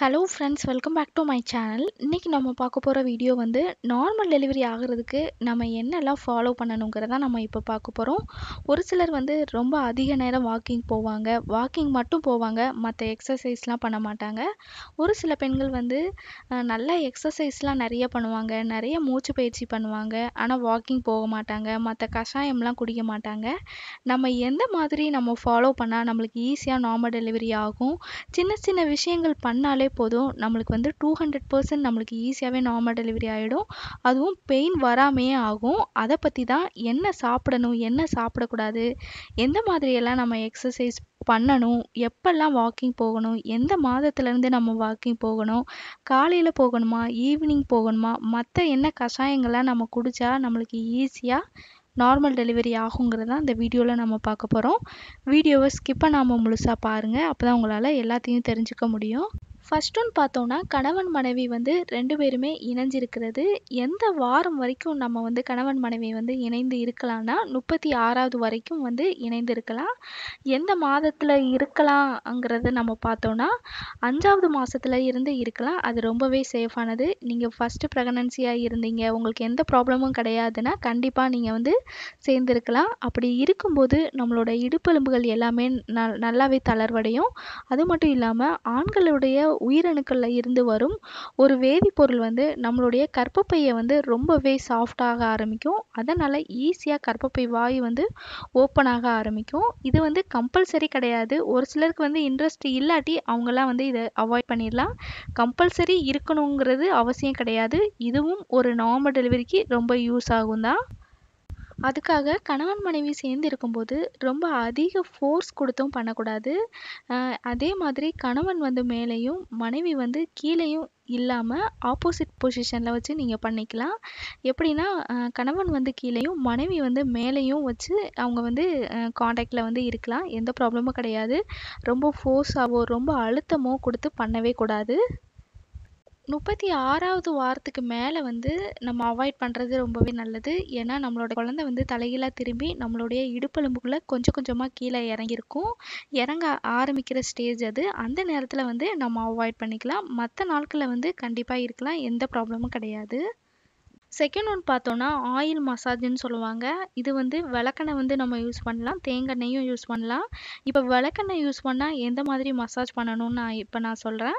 hello friends welcome back to my channel இன்றைக்கி நம்ம பார்க்க போகிற வீடியோ வந்து நார்மல் டெலிவரி ஆகிறதுக்கு நம்ம என்னெல்லாம் ஃபாலோ பண்ணணுங்கிறத நம்ம இப்போ பார்க்க போகிறோம் ஒரு சிலர் வந்து ரொம்ப அதிக நேரம் வாக்கிங் போவாங்க வாக்கிங் மட்டும் போவாங்க மற்ற எக்ஸசைஸ்லாம் பண்ண மாட்டாங்க ஒரு சில பெண்கள் வந்து நல்லா எக்ஸசைஸ்லாம் நிறைய பண்ணுவாங்க நிறைய மூச்சு பயிற்சி பண்ணுவாங்க ஆனால் வாக்கிங் போக மாட்டாங்க மற்ற கஷாயம்லாம் குடிக்க மாட்டாங்க நம்ம எந்த மாதிரி நம்ம ஃபாலோ பண்ணால் நம்மளுக்கு ஈஸியாக நார்மல் டெலிவரி ஆகும் சின்ன சின்ன விஷயங்கள் பண்ணாலே கொடுத்தாலே போதும் நம்மளுக்கு வந்து டூ ஹண்ட்ரட் பர்சன்ட் நம்மளுக்கு ஈஸியாகவே நார்மல் டெலிவரி ஆகிடும் அதுவும் பெயின் வராமையே ஆகும் அதை பற்றி தான் என்ன சாப்பிடணும் என்ன சாப்பிடக்கூடாது எந்த மாதிரியெல்லாம் நம்ம எக்ஸசைஸ் பண்ணணும் எப்பெல்லாம் வாக்கிங் போகணும் எந்த மாதத்துலேருந்து நம்ம வாக்கிங் போகணும் காலையில் போகணுமா ஈவினிங் போகணுமா மற்ற என்ன கஷாயங்கள்லாம் நம்ம குடித்தா நம்மளுக்கு ஈஸியாக நார்மல் டெலிவரி ஆகுங்கிறத இந்த வீடியோவில் நம்ம பார்க்க போகிறோம் வீடியோவை ஸ்கிப் பண்ணாமல் முழுசாக பாருங்கள் அப்போ தான் உங்களால் எல்லாத்தையும் தெரிஞ்சுக்க முடியும் ஃபர்ஸ்ட் ஒன் பார்த்தோன்னா கணவன் மனைவி வந்து ரெண்டு பேருமே இணைஞ்சிருக்கிறது எந்த வாரம் வரைக்கும் நம்ம வந்து கணவன் மனைவி வந்து இணைந்து இருக்கலாம்னா முப்பத்தி ஆறாவது வரைக்கும் வந்து இணைந்து இருக்கலாம் எந்த மாதத்தில் இருக்கலாம்ங்கிறத நம்ம பார்த்தோன்னா அஞ்சாவது மாதத்துல இருந்து இருக்கலாம் அது ரொம்பவே சேஃபானது நீங்கள் ஃபஸ்ட்டு ப்ரெக்னன்சியாக இருந்தீங்க உங்களுக்கு எந்த ப்ராப்ளமும் கிடையாதுன்னா கண்டிப்பாக நீங்கள் வந்து சேர்ந்துருக்கலாம் அப்படி இருக்கும்போது நம்மளோட இடுப்பெலும்புகள் எல்லாமே ந நல்லாவே தளர்வடையும் அது மட்டும் இல்லாமல் ஆண்களுடைய உயிரணுக்களில் இருந்து வரும் ஒரு வேதிப்பொருள் வந்து நம்மளுடைய கற்பப்பையை வந்து ரொம்பவே சாஃப்டாக ஆரம்பிக்கும் அதனால் ஈஸியாக கற்பப்பை வாய் வந்து ஓப்பன் ஆக ஆரம்பிக்கும் இது வந்து கம்பல்சரி கிடையாது ஒரு சிலருக்கு வந்து இன்ட்ரெஸ்ட் இல்லாட்டி அவங்களாம் வந்து இதை அவாய்ட் பண்ணிடலாம் கம்பல்சரி இருக்கணுங்கிறது அவசியம் கிடையாது இதுவும் ஒரு நார்மல் டெலிவரிக்கு ரொம்ப யூஸ் ஆகும் தான் அதுக்காக கணவன் மனைவி சேர்ந்து இருக்கும்போது ரொம்ப அதிக ஃபோர்ஸ் கொடுத்தும் பண்ணக்கூடாது அதே மாதிரி கணவன் வந்து மேலேயும் மனைவி வந்து கீழேயும் இல்லாமல் ஆப்போசிட் பொசிஷனில் வச்சு நீங்கள் பண்ணிக்கலாம் எப்படின்னா கணவன் வந்து கீழேயும் மனைவி வந்து மேலேயும் வச்சு அவங்க வந்து காண்டாக்டில் வந்து இருக்கலாம் எந்த ப்ராப்ளமும் கிடையாது ரொம்ப ஃபோர்ஸாகவோ ரொம்ப அழுத்தமோ கொடுத்து பண்ணவே கூடாது முப்பத்தி ஆறாவது வாரத்துக்கு மேலே வந்து நம்ம அவாய்ட் பண்ணுறது ரொம்பவே நல்லது ஏன்னா நம்மளோட குழந்தை வந்து தலைகீழாக திரும்பி நம்மளுடைய இடுப்பெலும்புக்குள்ளே கொஞ்சம் கொஞ்சமாக கீழே இறங்கியிருக்கும் இறங்க ஆரம்பிக்கிற ஸ்டேஜ் அது அந்த நேரத்தில் வந்து நம்ம அவாய்ட் பண்ணிக்கலாம் மற்ற நாட்களில் வந்து கண்டிப்பாக இருக்கலாம் எந்த ப்ராப்ளமும் கிடையாது செகண்ட் ஒன் பார்த்தோன்னா ஆயில் மசாஜ்னு சொல்லுவாங்க இது வந்து விளக்கெண்ணெய் வந்து நம்ம யூஸ் பண்ணலாம் தேங்கெண்ணெயும் யூஸ் பண்ணலாம் இப்போ விளக்கெண்ணெய் யூஸ் பண்ணால் எந்த மாதிரி மசாஜ் பண்ணணும்னு நான் இப்போ நான் சொல்கிறேன்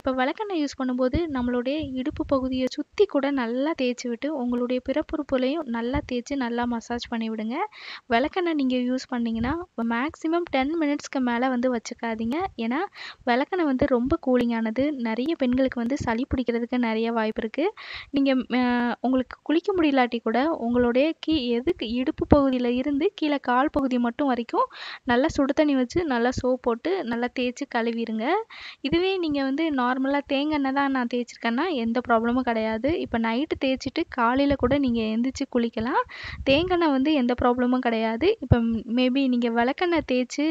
இப்போ விளக்கெண்ணெய் யூஸ் பண்ணும்போது நம்மளுடைய இடுப்பு பகுதியை சுற்றி கூட நல்லா தேய்ச்சி விட்டு உங்களுடைய பிறப்புறுப்புலையும் நல்லா தேய்ச்சி நல்லா மசாஜ் பண்ணி விடுங்க விளக்கெண்ணெய் நீங்கள் யூஸ் பண்ணிங்கன்னா மேக்ஸிமம் டென் மினிட்ஸ்க்கு மேலே வந்து வச்சுக்காதீங்க ஏன்னா விளக்கெண்ணெய் வந்து ரொம்ப கூலிங்கானது நிறைய பெண்களுக்கு வந்து சளி பிடிக்கிறதுக்கு நிறைய வாய்ப்பு இருக்குது நீங்கள் உங்களுக்கு குளிக்க முடியலாட்டி கூட உங்களுடைய கீ எதுக்கு இடுப்பு பகுதியில் இருந்து கீழே கால் பகுதி மட்டும் வரைக்கும் நல்லா சுடு தண்ணி வச்சு நல்லா சோப் போட்டு நல்லா தேய்ச்சி கழுவிடுங்க இதுவே நீங்கள் வந்து நார்மலாக தேங்காய் தான் நான் தேய்ச்சிருக்கேன்னா எந்த ப்ராப்ளமும் கிடையாது இப்போ நைட்டு தேய்ச்சிட்டு காலையில் கூட நீங்கள் எந்திரிச்சு குளிக்கலாம் தேங்காய் எண்ணெய் வந்து எந்த ப்ராப்ளமும் கிடையாது இப்போ மேபி நீங்கள் விளக்கெண்ணெய் தேய்ச்சி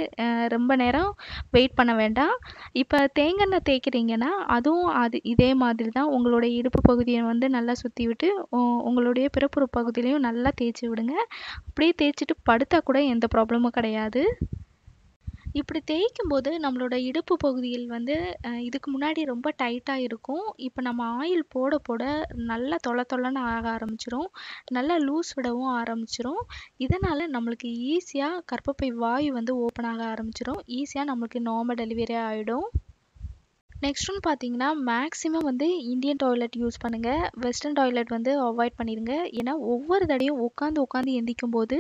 ரொம்ப நேரம் வெயிட் பண்ண வேண்டாம் இப்போ தேங்காய் எண்ணெய் தேய்க்கிறீங்கன்னா அதுவும் அது இதே மாதிரி தான் உங்களுடைய இடுப்பு பகுதியை வந்து நல்லா சுற்றி விட்டு தேய்ச்சிட்டு உங்களுடைய பிறப்புற பகுதியிலையும் நல்லா தேய்ச்சி விடுங்க அப்படியே தேய்ச்சிட்டு படுத்தா கூட எந்த ப்ராப்ளமும் கிடையாது இப்படி தேய்க்கும் போது நம்மளோட இடுப்பு பகுதியில் வந்து இதுக்கு முன்னாடி ரொம்ப டைட்டாக இருக்கும் இப்போ நம்ம ஆயில் போட போட நல்லா தொலை தொலைன்னு ஆக ஆரம்பிச்சிரும் நல்லா லூஸ் விடவும் ஆரம்பிச்சிரும் இதனால் நம்மளுக்கு ஈஸியாக கற்பப்பை வாயு வந்து ஓப்பன் ஆக ஆரம்பிச்சிரும் ஈஸியாக நம்மளுக்கு நார்மல் டெலிவரி ஆகிடும் நெக்ஸ்ட் பார்த்தீங்கன்னா மேக்ஸிமம் வந்து இந்தியன் டாய்லெட் யூஸ் பண்ணுங்கள் வெஸ்டர்ன் டாய்லெட் வந்து அவாய்ட் பண்ணிடுங்க ஏன்னா ஒவ்வொரு தடையும் உட்காந்து உட்காந்து எந்திக்கும் போது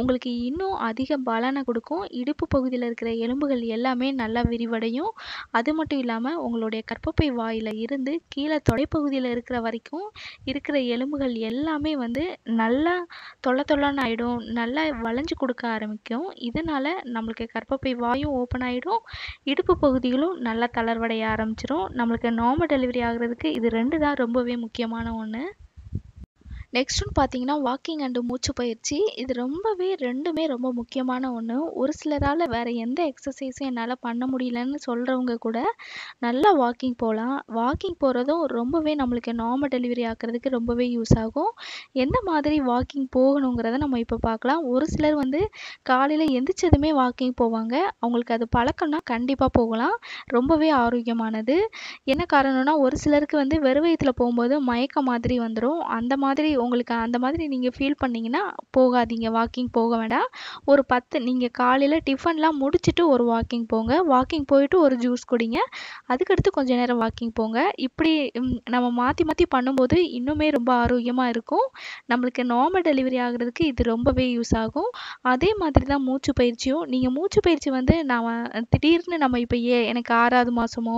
உங்களுக்கு இன்னும் அதிக பலனை கொடுக்கும் இடுப்பு பகுதியில் இருக்கிற எலும்புகள் எல்லாமே நல்லா விரிவடையும் அது மட்டும் இல்லாமல் உங்களுடைய கற்பப்பை வாயில் இருந்து கீழே தொடைப்பகுதியில் இருக்கிற வரைக்கும் இருக்கிற எலும்புகள் எல்லாமே வந்து நல்லா தொலை தொல்லன்னு ஆகிடும் நல்லா வளைஞ்சு கொடுக்க ஆரம்பிக்கும் இதனால் நம்மளுக்கு கற்பப்பை வாயும் ஓப்பன் ஆகிடும் இடுப்பு பகுதிகளும் நல்லா தளர்வடைய ஆரம்பிக்கும் ஆரம்பிச்சிரும் நம்மளுக்கு நார்மல் டெலிவரி ஆகிறதுக்கு இது ரெண்டு தான் ரொம்பவே முக்கியமான ஒன்று நெக்ஸ்ட் ஒன்று பார்த்தீங்கன்னா வாக்கிங் அண்டு மூச்சு பயிற்சி இது ரொம்பவே ரெண்டுமே ரொம்ப முக்கியமான ஒன்று ஒரு சிலரால் வேறு எந்த எக்ஸசைஸும் என்னால் பண்ண முடியலன்னு சொல்கிறவங்க கூட நல்லா வாக்கிங் போகலாம் வாக்கிங் போகிறதும் ரொம்பவே நம்மளுக்கு நார்மல் டெலிவரி ஆக்கிறதுக்கு ரொம்பவே யூஸ் ஆகும் எந்த மாதிரி வாக்கிங் போகணுங்கிறத நம்ம இப்போ பார்க்கலாம் ஒரு சிலர் வந்து காலையில் எந்திரிச்சதுமே வாக்கிங் போவாங்க அவங்களுக்கு அது பழக்கம்னா கண்டிப்பாக போகலாம் ரொம்பவே ஆரோக்கியமானது என்ன காரணம்னா ஒரு சிலருக்கு வந்து வெறுவயத்தில் போகும்போது மயக்க மாதிரி வந்துடும் அந்த மாதிரி உங்களுக்கு அந்த மாதிரி நீங்கள் ஃபீல் பண்ணிங்கன்னா போகாதீங்க வாக்கிங் போக வேண்டாம் ஒரு பத்து நீங்கள் காலையில் டிஃபன்லாம் முடிச்சுட்டு ஒரு வாக்கிங் போங்க வாக்கிங் போயிட்டு ஒரு ஜூஸ் குடிங்க அதுக்கடுத்து கொஞ்ச நேரம் வாக்கிங் போங்க இப்படி நம்ம மாற்றி மாற்றி பண்ணும்போது இன்னுமே ரொம்ப ஆரோக்கியமாக இருக்கும் நம்மளுக்கு நார்மல் டெலிவரி ஆகிறதுக்கு இது ரொம்பவே யூஸ் ஆகும் அதே மாதிரி தான் மூச்சு பயிற்சியும் நீங்கள் மூச்சு பயிற்சி வந்து நாம் திடீர்னு நம்ம இப்போ ஏ எனக்கு ஆறாவது மாதமோ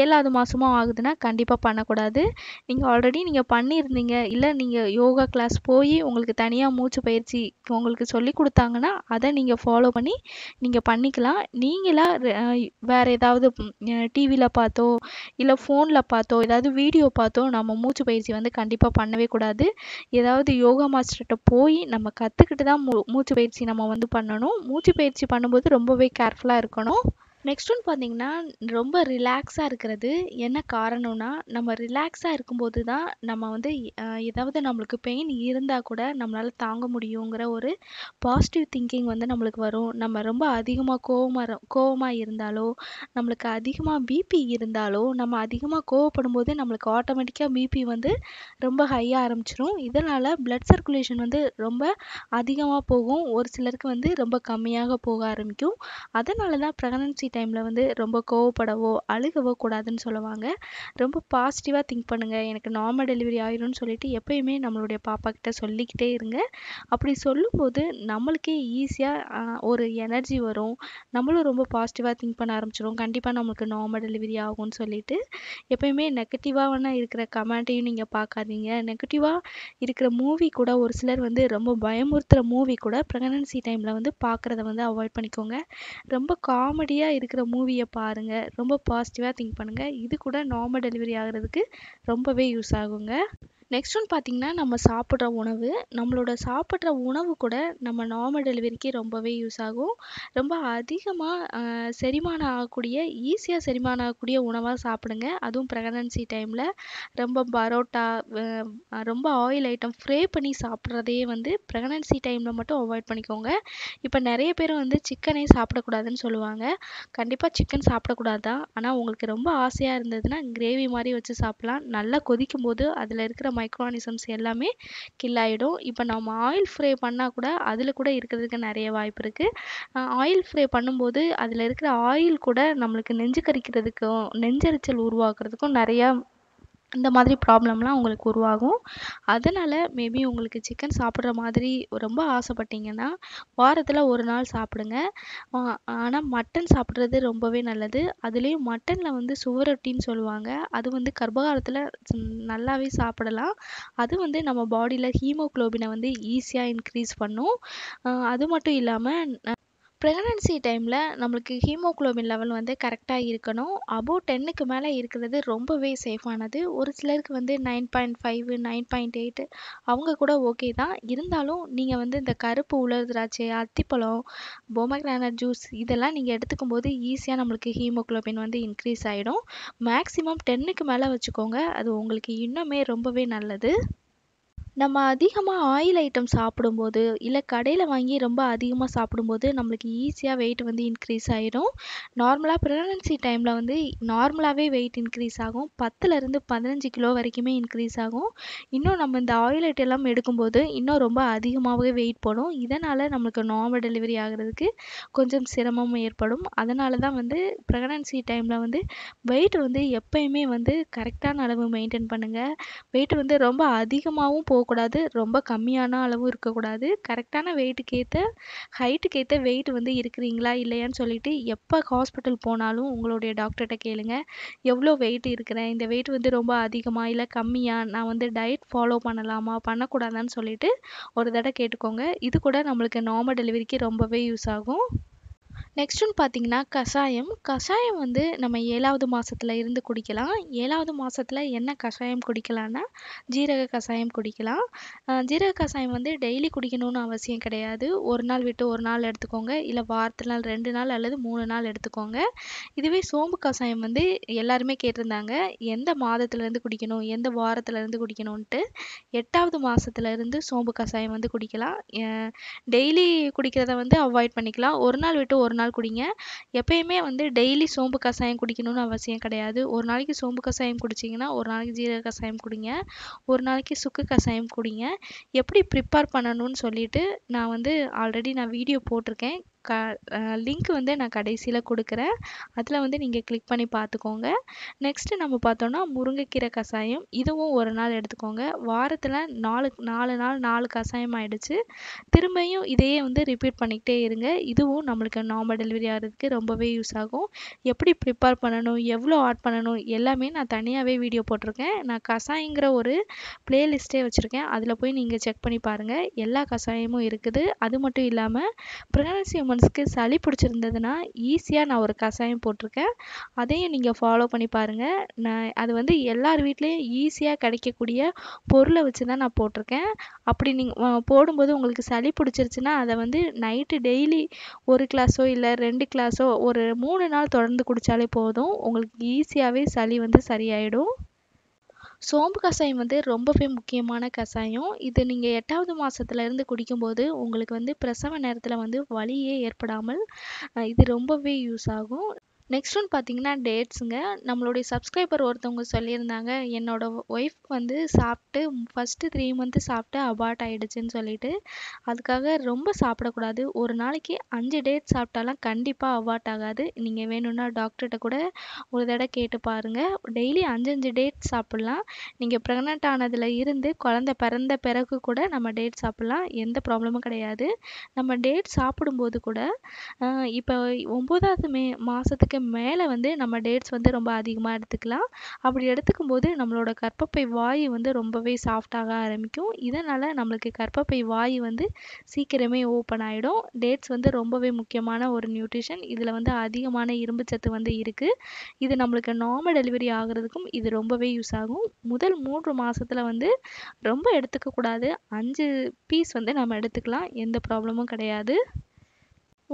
ஏழாவது மாதமோ ஆகுதுன்னா கண்டிப்பாக பண்ணக்கூடாது நீங்கள் ஆல்ரெடி நீங்கள் பண்ணியிருந்தீங்க இல்லை நீங்கள் யோகா கிளாஸ் போய் உங்களுக்கு தனியாக மூச்சு பயிற்சி உங்களுக்கு சொல்லி கொடுத்தாங்கன்னா அதை நீங்கள் ஃபாலோ பண்ணி நீங்கள் பண்ணிக்கலாம் நீங்களாக வேறு ஏதாவது டிவியில் பார்த்தோ இல்லை ஃபோனில் பார்த்தோ ஏதாவது வீடியோ பார்த்தோ நம்ம மூச்சு பயிற்சி வந்து கண்டிப்பாக பண்ணவே கூடாது ஏதாவது யோகா மாஸ்டர்கிட்ட போய் நம்ம கற்றுக்கிட்டு தான் மூ மூச்சு பயிற்சி நம்ம வந்து பண்ணணும் மூச்சு பயிற்சி பண்ணும்போது ரொம்பவே கேர்ஃபுல்லாக இருக்கணும் நெக்ஸ்ட் ஒன் பார்த்தீங்கன்னா ரொம்ப ரிலாக்ஸாக இருக்கிறது என்ன காரணம்னா நம்ம ரிலாக்ஸாக இருக்கும்போது தான் நம்ம வந்து ஏதாவது நம்மளுக்கு பெயின் இருந்தால் கூட நம்மளால் தாங்க முடியுங்கிற ஒரு பாசிட்டிவ் திங்கிங் வந்து நம்மளுக்கு வரும் நம்ம ரொம்ப அதிகமாக கோவமாக கோவமாக இருந்தாலோ நம்மளுக்கு அதிகமாக பிபி இருந்தாலோ நம்ம அதிகமாக கோவப்படும் போது நம்மளுக்கு ஆட்டோமேட்டிக்காக பிபி வந்து ரொம்ப ஹையாக ஆரம்பிச்சிடும் இதனால் பிளட் சர்க்குலேஷன் வந்து ரொம்ப அதிகமாக போகும் ஒரு சிலருக்கு வந்து ரொம்ப கம்மியாக போக ஆரம்பிக்கும் அதனால தான் ப்ரெக்னன்சி டைமில் வந்து ரொம்ப கோவப்படவோ அழுகவோ கூடாதுன்னு சொல்லுவாங்க ரொம்ப பாசிட்டிவாக திங்க் பண்ணுங்கள் எனக்கு நார்மல் டெலிவரி ஆயிரும்னு சொல்லிட்டு எப்பயுமே நம்மளுடைய பாப்பா கிட்ட சொல்லிக்கிட்டே இருங்க அப்படி சொல்லும்போது நம்மளுக்கே ஈஸியாக ஒரு எனர்ஜி வரும் நம்மளும் ரொம்ப பாசிட்டிவாக திங்க் பண்ண ஆரம்பிச்சிடும் கண்டிப்பாக நம்மளுக்கு நார்மல் டெலிவரி ஆகும்னு சொல்லிட்டு எப்பயுமே நெகட்டிவான இருக்கிற கமெண்ட்டையும் நீங்கள் பார்க்காதீங்க நெகட்டிவாக இருக்கிற மூவி கூட ஒரு சிலர் வந்து ரொம்ப பயமுறுத்துகிற மூவி கூட ப்ரெக்னன்சி டைமில் வந்து பார்க்குறத வந்து அவாய்ட் பண்ணிக்கோங்க ரொம்ப காமெடியாக இருக்கிற மூவியை பாருங்கள் ரொம்ப பாசிட்டிவாக திங்க் பண்ணுங்கள் இது கூட நார்மல் டெலிவரி ஆகிறதுக்கு ரொம்பவே யூஸ் ஆகுங்க நெக்ஸ்ட் ஒன் பார்த்திங்கன்னா நம்ம சாப்பிட்ற உணவு நம்மளோட சாப்பிட்ற உணவு கூட நம்ம நார்மல் டெலிவரிக்கு ரொம்பவே யூஸ் ஆகும் ரொம்ப அதிகமாக செரிமானம் ஆகக்கூடிய ஈஸியாக செரிமானம் ஆகக்கூடிய உணவாக சாப்பிடுங்க அதுவும் ப்ரெக்னன்சி டைமில் ரொம்ப பரோட்டா ரொம்ப ஆயில் ஐட்டம் ஃப்ரே பண்ணி சாப்பிட்றதே வந்து ப்ரெக்னன்சி டைமில் மட்டும் அவாய்ட் பண்ணிக்கோங்க இப்போ நிறைய பேர் வந்து சிக்கனே சாப்பிடக்கூடாதுன்னு சொல்லுவாங்க கண்டிப்பாக சிக்கன் சாப்பிடக்கூடாது தான் ஆனால் உங்களுக்கு ரொம்ப ஆசையாக இருந்ததுன்னா கிரேவி மாதிரி வச்சு சாப்பிட்லாம் நல்லா கொதிக்கும் போது அதில் இருக்கிற மைக்ரானிசம்ஸ் எல்லாமே கில் ஆகிடும் இப்போ நம்ம ஆயில் ஃப்ரே பண்ணால் கூட அதில் கூட இருக்கிறதுக்கு நிறைய வாய்ப்பு இருக்குது ஆயில் ஃப்ரே பண்ணும்போது அதில் இருக்கிற ஆயில் கூட நம்மளுக்கு நெஞ்சு கரிக்கிறதுக்கும் நெஞ்சரிச்சல் உருவாகிறதுக்கும் நிறையா இந்த மாதிரி ப்ராப்ளம்லாம் உங்களுக்கு உருவாகும் அதனால் மேபி உங்களுக்கு சிக்கன் சாப்பிட்ற மாதிரி ரொம்ப ஆசைப்பட்டீங்கன்னா வாரத்தில் ஒரு நாள் சாப்பிடுங்க ஆனால் மட்டன் சாப்பிட்றது ரொம்பவே நல்லது அதுலேயும் மட்டனில் வந்து சுவரொட்டின்னு சொல்லுவாங்க அது வந்து கர்ப்பகாலத்தில் நல்லாவே சாப்பிடலாம் அது வந்து நம்ம பாடியில் ஹீமோக்ளோபினை வந்து ஈஸியாக இன்க்ரீஸ் பண்ணும் அது மட்டும் இல்லாமல் ப்ரெக்னன்சி டைமில் நம்மளுக்கு ஹீமோகுளோபின் லெவல் வந்து கரெக்டாக இருக்கணும் அபோவ் டென்னுக்கு மேலே இருக்கிறது ரொம்பவே சேஃபானது ஒரு சிலருக்கு வந்து nine point five nine point eight அவங்க கூட ஓகே தான் இருந்தாலும் நீங்கள் வந்து இந்த கருப்பு உலர் திராட்சை அத்திப்பழம் பொமக்ரானட் ஜூஸ் இதெல்லாம் நீங்கள் எடுத்துக்கும் போது ஈஸியாக நம்மளுக்கு ஹீமோகுளோபின் வந்து இன்க்ரீஸ் ஆகிடும் மேக்ஸிமம் டென்னுக்கு மேலே வச்சுக்கோங்க அது உங்களுக்கு இன்னுமே ரொம்பவே நல்லது நம்ம அதிகமாக ஆயில் ஐட்டம் சாப்பிடும்போது இல்லை கடையில் வாங்கி ரொம்ப அதிகமாக சாப்பிடும்போது நம்மளுக்கு ஈஸியாக வெயிட் வந்து இன்க்ரீஸ் ஆகிடும் நார்மலாக ப்ரெக்னன்சி டைமில் வந்து நார்மலாகவே வெயிட் இன்க்ரீஸ் ஆகும் பத்துலேருந்து பதினஞ்சு கிலோ வரைக்குமே இன்க்ரீஸ் ஆகும் இன்னும் நம்ம இந்த ஆயில் ஐட்டம் எல்லாம் எடுக்கும்போது இன்னும் ரொம்ப அதிகமாகவே வெயிட் போடும் இதனால் நம்மளுக்கு நார்மல் டெலிவரி ஆகிறதுக்கு கொஞ்சம் சிரமமும் ஏற்படும் அதனால தான் வந்து ப்ரெக்னன்சி டைமில் வந்து வெயிட் வந்து எப்பயுமே வந்து கரெக்டான அளவு மெயின்டைன் பண்ணுங்கள் வெயிட் வந்து ரொம்ப அதிகமாகவும் போ போகக்கூடாது ரொம்ப கம்மியான அளவும் இருக்கக்கூடாது கரெக்டான வெயிட்டுக்கு ஏற்ற ஹைட்டுக்கு ஏற்ற வெயிட் வந்து இருக்கிறீங்களா இல்லையான்னு சொல்லிட்டு எப்போ ஹாஸ்பிட்டல் போனாலும் உங்களுடைய டாக்டர்கிட்ட கேளுங்க எவ்வளோ வெயிட் இருக்கிறேன் இந்த வெயிட் வந்து ரொம்ப அதிகமாக இல்லை கம்மியாக நான் வந்து டயட் ஃபாலோ பண்ணலாமா பண்ணக்கூடாதான்னு சொல்லிட்டு ஒரு தடவை கேட்டுக்கோங்க இது கூட நம்மளுக்கு நார்மல் டெலிவரிக்கு ரொம்பவே யூஸ் ஆகும் நெக்ஸ்ட்னு பார்த்தீங்கன்னா கஷாயம் கஷாயம் வந்து நம்ம ஏழாவது மாதத்துல இருந்து குடிக்கலாம் ஏழாவது மாதத்துல என்ன கஷாயம் குடிக்கலாம்னா ஜீரக கஷாயம் குடிக்கலாம் ஜீரக கஷாயம் வந்து டெய்லி குடிக்கணும்னு அவசியம் கிடையாது ஒரு நாள் விட்டு ஒரு நாள் எடுத்துக்கோங்க இல்லை வாரத்தில் நாள் ரெண்டு நாள் அல்லது மூணு நாள் எடுத்துக்கோங்க இதுவே சோம்பு கஷாயம் வந்து எல்லாருமே கேட்டிருந்தாங்க எந்த மாதத்துலேருந்து குடிக்கணும் எந்த வாரத்துலேருந்து குடிக்கணும்ன்ட்டு எட்டாவது மாதத்துலேருந்து சோம்பு கஷாயம் வந்து குடிக்கலாம் டெய்லி குடிக்கிறத வந்து அவாய்ட் பண்ணிக்கலாம் ஒரு நாள் விட்டு ஒரு நாள் குடிங்க எப்பயுமே வந்து டெய்லி சோம்பு கஷாயம் குடிக்கணும்னு அவசியம் கிடையாது ஒரு நாளைக்கு சோம்பு கஷாயம் குடிச்சிங்கன்னா ஒரு நாளைக்கு ஜீரக கஷாயம் குடிங்க ஒரு நாளைக்கு சுக்கு கஷாயம் குடிங்க எப்படி ப்ரிப்பேர் பண்ணணும்னு சொல்லிட்டு நான் வந்து ஆல்ரெடி நான் வீடியோ போட்டிருக்கேன் க லிங்க் வந்து நான் கடைசியில் கொடுக்குறேன் அதில் வந்து நீங்கள் கிளிக் பண்ணி பார்த்துக்கோங்க நெக்ஸ்ட்டு நம்ம பார்த்தோன்னா முருங்கைக்கீரை கஷாயம் இதுவும் ஒரு நாள் எடுத்துக்கோங்க வாரத்தில் நாலு நாலு நாள் நாலு கஷாயம் ஆகிடுச்சு திரும்பியும் இதையே வந்து ரிப்பீட் பண்ணிக்கிட்டே இருங்க இதுவும் நம்மளுக்கு நார்மல் டெலிவரி ஆகிறதுக்கு ரொம்பவே யூஸ் ஆகும் எப்படி ப்ரிப்பேர் பண்ணணும் எவ்வளோ ஆட் பண்ணணும் எல்லாமே நான் தனியாகவே வீடியோ போட்டிருக்கேன் நான் கஷாயங்கிற ஒரு பிளேலிஸ்ட்டே வச்சுருக்கேன் அதில் போய் நீங்கள் செக் பண்ணி பாருங்கள் எல்லா கஷாயமும் இருக்குது அது மட்டும் இல்லாமல் ப்ரெக்னன்சி மனசுக்கு சளி பிடிச்சிருந்ததுன்னா ஈஸியாக நான் ஒரு கஷாயம் போட்டிருக்கேன் அதையும் நீங்கள் ஃபாலோ பண்ணி பாருங்கள் நான் அது வந்து எல்லார் வீட்லேயும் ஈஸியாக கிடைக்கக்கூடிய பொருளை வச்சு தான் நான் போட்டிருக்கேன் அப்படி நீங்கள் போடும்போது உங்களுக்கு சளி பிடிச்சிருச்சுன்னா அதை வந்து நைட்டு டெய்லி ஒரு கிளாஸோ இல்லை ரெண்டு கிளாஸோ ஒரு மூணு நாள் தொடர்ந்து குடித்தாலே போதும் உங்களுக்கு ஈஸியாகவே சளி வந்து சரியாயிடும் சோம்பு கஷாயம் வந்து ரொம்பவே முக்கியமான கஷாயம் இது நீங்கள் எட்டாவது மாதத்துலேருந்து குடிக்கும்போது உங்களுக்கு வந்து பிரசவ நேரத்தில் வந்து வலியே ஏற்படாமல் இது ரொம்பவே யூஸ் ஆகும் நெக்ஸ்ட் ஒன் பார்த்தீங்கன்னா டேட்ஸுங்க நம்மளுடைய சப்ஸ்கிரைபர் ஒருத்தவங்க சொல்லியிருந்தாங்க என்னோடய ஒய்ஃப் வந்து சாப்பிட்டு ஃபஸ்ட்டு த்ரீ மந்த்து சாப்பிட்டு அபார்ட் ஆகிடுச்சின்னு சொல்லிட்டு அதுக்காக ரொம்ப சாப்பிடக்கூடாது ஒரு நாளைக்கு அஞ்சு டேட் சாப்பிட்டாலாம் கண்டிப்பாக அவார்ட் ஆகாது நீங்கள் வேணும்னா டாக்டர்கிட்ட கூட ஒரு தடவை கேட்டு பாருங்கள் டெய்லி அஞ்சஞ்சு டேட் சாப்பிட்லாம் நீங்கள் ப்ரெக்னென்ட் ஆனதில் இருந்து குழந்த பிறந்த பிறகு கூட நம்ம டேட் சாப்பிட்லாம் எந்த ப்ராப்ளமும் கிடையாது நம்ம டேட் சாப்பிடும்போது கூட இப்போ ஒம்போதாவது மே மாதத்துக்கு மேலே வந்து நம்ம டேட்ஸ் வந்து ரொம்ப அதிகமாக எடுத்துக்கலாம் அப்படி எடுத்துக்கும் போது நம்மளோட கர்ப்பப்பை வாய் வந்து ரொம்பவே சாஃப்டாக ஆரம்பிக்கும் இதனால் நம்மளுக்கு கர்ப்பப்பை வாய் வந்து சீக்கிரமே ஓப்பன் ஆகிடும் டேட்ஸ் வந்து ரொம்பவே முக்கியமான ஒரு நியூட்ரிஷன் இதில் வந்து அதிகமான இரும்பு சத்து வந்து இருக்குது இது நம்மளுக்கு நார்மல் டெலிவரி ஆகிறதுக்கும் இது ரொம்பவே யூஸ் ஆகும் முதல் மூன்று மாதத்தில் வந்து ரொம்ப எடுத்துக்கக்கூடாது அஞ்சு பீஸ் வந்து நம்ம எடுத்துக்கலாம் எந்த ப்ராப்ளமும் கிடையாது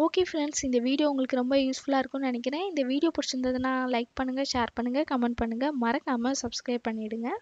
ஓகே ஃப்ரெண்ட்ஸ் இந்த வீடியோ உங்களுக்கு ரொம்ப யூஸ்ஃபுல்லாக இருக்கும்னு நினைக்கிறேன் இந்த வீடியோ பிடிச்சிருந்ததுன்னா லைக் பண்ணுங்கள் ஷேர் பண்ணுங்கள் கமெண்ட் பண்ணுங்கள் மறக்காமல் சப்ஸ்கிரைப் பண்ணிவிடுங்க